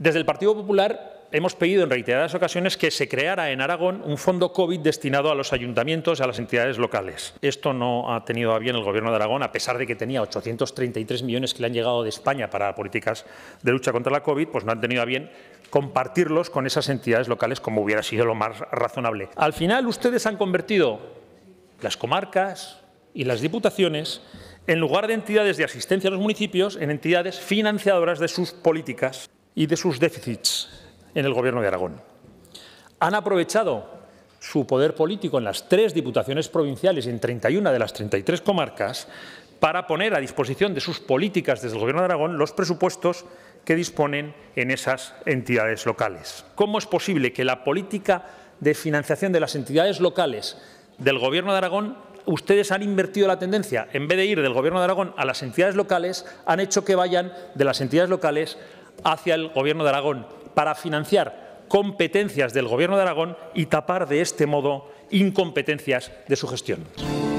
Desde el Partido Popular hemos pedido en reiteradas ocasiones que se creara en Aragón un fondo COVID destinado a los ayuntamientos y a las entidades locales. Esto no ha tenido a bien el Gobierno de Aragón, a pesar de que tenía 833 millones que le han llegado de España para políticas de lucha contra la COVID, pues no han tenido a bien compartirlos con esas entidades locales como hubiera sido lo más razonable. Al final ustedes han convertido las comarcas y las diputaciones en lugar de entidades de asistencia a los municipios, en entidades financiadoras de sus políticas y de sus déficits en el Gobierno de Aragón. Han aprovechado su poder político en las tres diputaciones provinciales y en 31 de las 33 comarcas para poner a disposición de sus políticas desde el Gobierno de Aragón los presupuestos que disponen en esas entidades locales. ¿Cómo es posible que la política de financiación de las entidades locales del Gobierno de Aragón ustedes han invertido la tendencia. En vez de ir del Gobierno de Aragón a las entidades locales, han hecho que vayan de las entidades locales hacia el Gobierno de Aragón para financiar competencias del Gobierno de Aragón y tapar de este modo incompetencias de su gestión.